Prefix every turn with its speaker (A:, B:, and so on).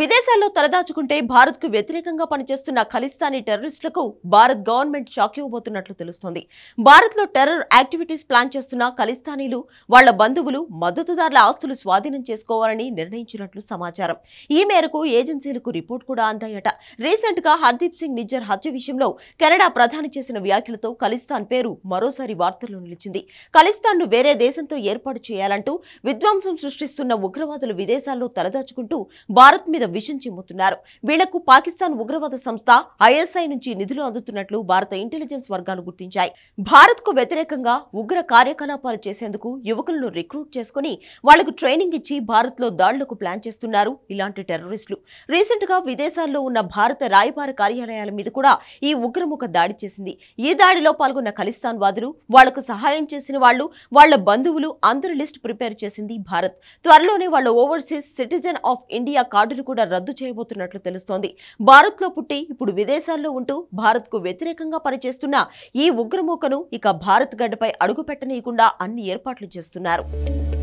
A: విదేశాల్లో తలదాచుకుంటే భారత్కు వ్యతిరేకంగా పనిచేస్తున్న ఖలిస్తానీ టెర్రరిస్టులకు భారత్ గవర్నమెంట్ షాక్ ఇవ్వబోతున్నట్లు తెలుస్తోంది భారత్లో టెర్రర్ యాక్టివిటీస్ ప్లాన్ చేస్తున్న ఖలిస్తానీలు వాళ్ల బంధువులు మద్దతుదారుల ఆస్తులు స్వాధీనం చేసుకోవాలని నిర్ణయించినట్లు సమాచారం ఈ మేరకు ఏజెన్సీలకు రిపోర్ట్ కూడా అందాయట రీసెంట్ గా హర్దీప్ సింగ్ నిజ్జర్ హత్య విషయంలో కెనడా ప్రధాని చేసిన వ్యాఖ్యలతో ఖలిస్తాన్ పేరు మరోసారి వార్తల్లో నిలిచింది ఖలిస్తాన్ ను వేరే దేశంతో ఏర్పాటు చేయాలంటూ విధ్వంసం సృష్టిస్తున్న ఉగ్రవాదులు విదేశాల్లో తలదాచుకుంటూ భారత్ మీద విషం చిమ్ముతున్నారు వీళ్లకు పాకిస్తాన్ ఉగ్రవాద సంస్థ ఐఎస్ఐ నుంచి నిధులు అందుతున్నట్లు భారత ఇంటెలిజెన్స్ వర్గాలు గుర్తించాయి భారత్ కు వ్యతిరేకంగా ఉగ్ర కార్యకలాపాలు చేసేందుకు యువకులను రిక్రూట్ చేసుకుని వాళ్లకు ట్రైనింగ్ ఇచ్చి భారత్ లో దాడులకు ప్లాన్ చేస్తున్నారు ఇలాంటి టెర్రరిస్టులు రీసెంట్ గా విదేశాల్లో ఉన్న భారత రాయబార కార్యాలయాల మీద కూడా ఈ ఉగ్రముఖ దాడి చేసింది ఈ దాడిలో పాల్గొన్న ఖలిస్తాన్ వాదులు వాళ్లకు సహాయం చేసిన వాళ్ళు వాళ్ల బంధువులు అందరి లిస్ట్ ప్రిపేర్ చేసింది భారత్ త్వరలోనే వాళ్ళ ఓవర్సీస్ సిటిజన్ ఆఫ్ ఇండియా కార్డులు కూడా కూడా రద్దు చేయబోతున్నట్లు తెలుస్తోంది భారత్ లో పుట్టి ఇప్పుడు విదేశాల్లో ఉంటూ భారత్ కు వ్యతిరేకంగా పనిచేస్తున్న ఈ ఉగ్రమూకను ఇక భారత్ గడ్డపై అడుగు పెట్టనీయకుండా అన్ని ఏర్పాట్లు చేస్తున్నారు